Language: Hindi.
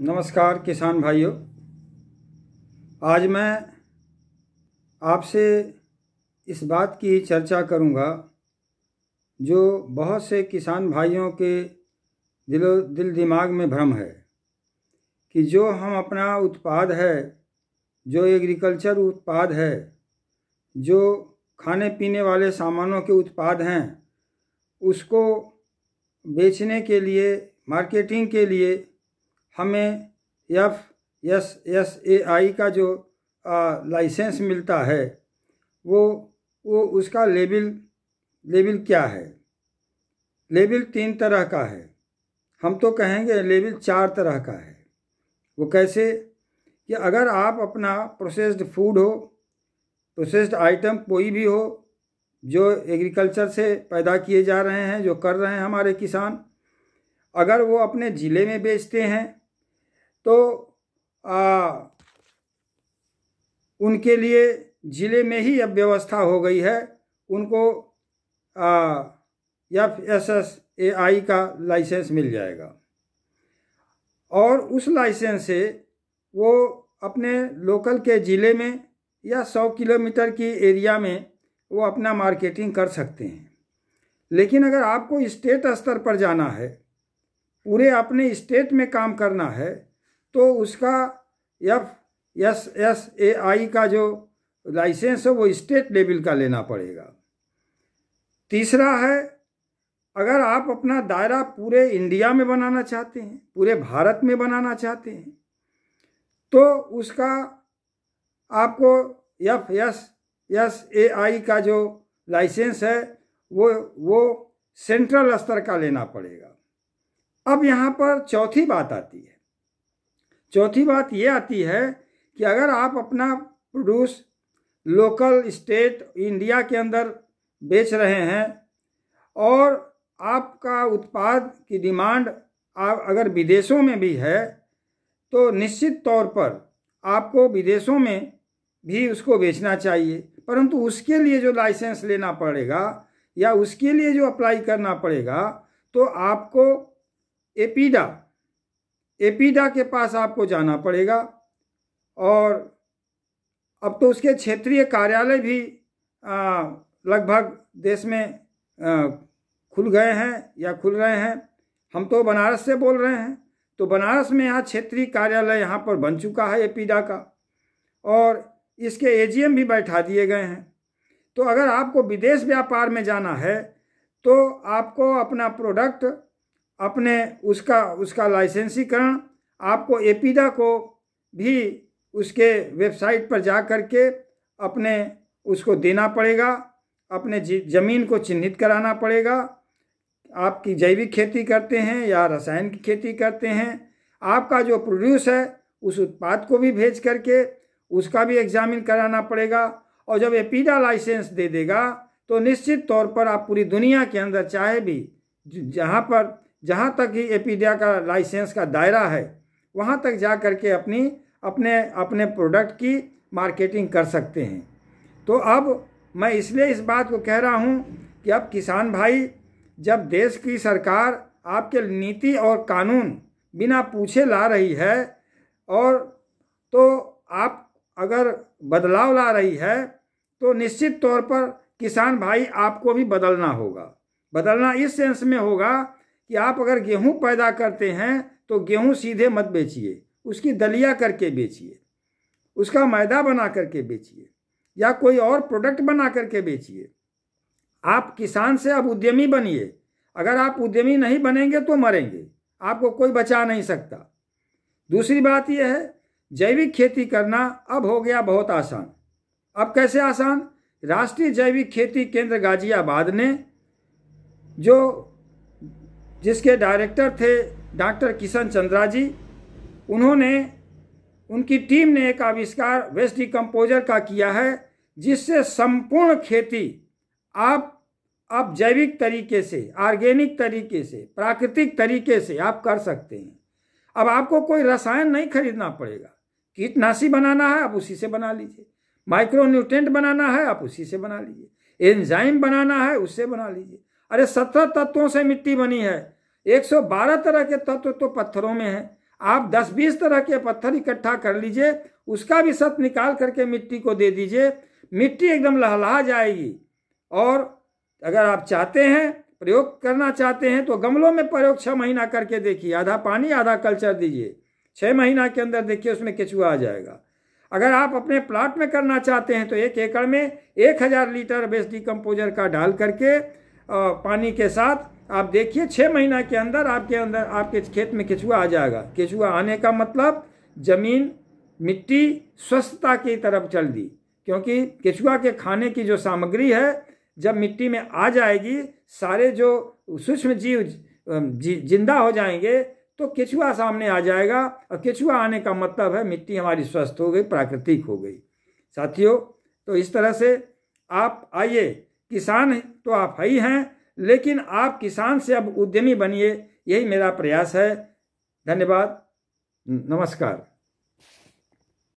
नमस्कार किसान भाइयों आज मैं आपसे इस बात की चर्चा करूंगा जो बहुत से किसान भाइयों के दिलो दिल दिमाग में भ्रम है कि जो हम अपना उत्पाद है जो एग्रीकल्चर उत्पाद है जो खाने पीने वाले सामानों के उत्पाद हैं उसको बेचने के लिए मार्केटिंग के लिए हमें F S S A I का जो लाइसेंस मिलता है वो वो उसका लेबल लेबल क्या है लेबल तीन तरह का है हम तो कहेंगे लेबल चार तरह का है वो कैसे कि अगर आप अपना प्रोसेस्ड फूड हो प्रोसेस्ड आइटम कोई भी हो जो एग्रीकल्चर से पैदा किए जा रहे हैं जो कर रहे हैं हमारे किसान अगर वो अपने ज़िले में बेचते हैं तो आ, उनके लिए ज़िले में ही अब व्यवस्था हो गई है उनको F S S A I का लाइसेंस मिल जाएगा और उस लाइसेंस से वो अपने लोकल के ज़िले में या सौ किलोमीटर की एरिया में वो अपना मार्केटिंग कर सकते हैं लेकिन अगर आपको स्टेट स्तर पर जाना है पूरे अपने स्टेट में काम करना है तो उसका F S S A I का जो लाइसेंस है वो स्टेट लेवल का लेना पड़ेगा तीसरा है अगर आप अपना दायरा पूरे इंडिया में बनाना चाहते हैं पूरे भारत में बनाना चाहते हैं तो उसका आपको F S S A I का जो लाइसेंस है वो वो सेंट्रल स्तर का लेना पड़ेगा अब यहाँ पर चौथी बात आती है चौथी बात ये आती है कि अगर आप अपना प्रोड्यूस लोकल स्टेट इंडिया के अंदर बेच रहे हैं और आपका उत्पाद की डिमांड आप अगर विदेशों में भी है तो निश्चित तौर पर आपको विदेशों में भी उसको बेचना चाहिए परंतु उसके लिए जो लाइसेंस लेना पड़ेगा या उसके लिए जो अप्लाई करना पड़ेगा तो आपको एपीडा एपीडा के पास आपको जाना पड़ेगा और अब तो उसके क्षेत्रीय कार्यालय भी लगभग देश में खुल गए हैं या खुल रहे हैं हम तो बनारस से बोल रहे हैं तो बनारस में यहाँ क्षेत्रीय कार्यालय यहाँ पर बन चुका है एपीडा का और इसके एजीएम भी बैठा दिए गए हैं तो अगर आपको विदेश व्यापार में जाना है तो आपको अपना प्रोडक्ट अपने उसका उसका लाइसेंसीकरण आपको एपीडा को भी उसके वेबसाइट पर जा कर के अपने उसको देना पड़ेगा अपने ज़मीन को चिन्हित कराना पड़ेगा आपकी जैविक खेती करते हैं या रसायन की खेती करते हैं आपका जो प्रोड्यूस है उस उत्पाद को भी भेज करके उसका भी एग्जामिन कराना पड़ेगा और जब एपीडा लाइसेंस दे देगा तो निश्चित तौर पर आप पूरी दुनिया के अंदर चाहे भी जहाँ पर जहाँ तक ही एपीडिया का लाइसेंस का दायरा है वहाँ तक जा कर के अपनी अपने अपने प्रोडक्ट की मार्केटिंग कर सकते हैं तो अब मैं इसलिए इस बात को कह रहा हूँ कि अब किसान भाई जब देश की सरकार आपके नीति और कानून बिना पूछे ला रही है और तो आप अगर बदलाव ला रही है तो निश्चित तौर पर किसान भाई आपको भी बदलना होगा बदलना इस सेंस में होगा कि आप अगर गेहूं पैदा करते हैं तो गेहूं सीधे मत बेचिए उसकी दलिया करके बेचिए उसका मैदा बना करके बेचिए या कोई और प्रोडक्ट बना करके बेचिए आप किसान से अब उद्यमी बनिए अगर आप उद्यमी नहीं बनेंगे तो मरेंगे आपको कोई बचा नहीं सकता दूसरी बात यह है जैविक खेती करना अब हो गया बहुत आसान अब कैसे आसान राष्ट्रीय जैविक खेती केंद्र गाजियाबाद ने जो जिसके डायरेक्टर थे डॉक्टर किशन चंद्रा जी उन्होंने उनकी टीम ने एक आविष्कार वेस्ट डिकम्पोजर का किया है जिससे संपूर्ण खेती आप आप जैविक तरीके से ऑर्गेनिक तरीके से प्राकृतिक तरीके से आप कर सकते हैं अब आपको कोई रसायन नहीं खरीदना पड़ेगा कीटनाशी बनाना है आप उसी से बना लीजिए माइक्रोन्यूट्रेंट बनाना है आप उसी से बना लीजिए एंजाइम बनाना है उससे बना लीजिए अरे सत्रह तत्वों से मिट्टी बनी है एक सौ बारह तरह के तत्व तो पत्थरों में है आप दस बीस तरह के पत्थर इकट्ठा कर लीजिए उसका भी सत निकाल करके मिट्टी को दे दीजिए मिट्टी एकदम लहलहा जाएगी और अगर आप चाहते हैं प्रयोग करना चाहते हैं तो गमलों में प्रयोग छः महीना करके देखिए आधा पानी आधा कल्चर दीजिए छः महीना के अंदर देखिए उसमें केचुआ आ जाएगा अगर आप अपने प्लाट में करना चाहते हैं तो एक एकड़ में एक हज़ार लीटर बेस डिकम्पोजर का डाल करके पानी के साथ आप देखिए छः महीना के अंदर आपके अंदर आपके खेत में केचुआ आ जाएगा केचुआ आने का मतलब जमीन मिट्टी स्वस्थता की तरफ चल दी क्योंकि केचुआ के खाने की जो सामग्री है जब मिट्टी में आ जाएगी सारे जो सूक्ष्म जीव जिंदा हो जाएंगे तो केचुआ सामने आ जाएगा और केचुआ आने का मतलब है मिट्टी हमारी स्वस्थ हो गई प्राकृतिक हो गई साथियों तो इस तरह से आप आइए किसान तो आप ही हैं लेकिन आप किसान से अब उद्यमी बनिए यही मेरा प्रयास है धन्यवाद नमस्कार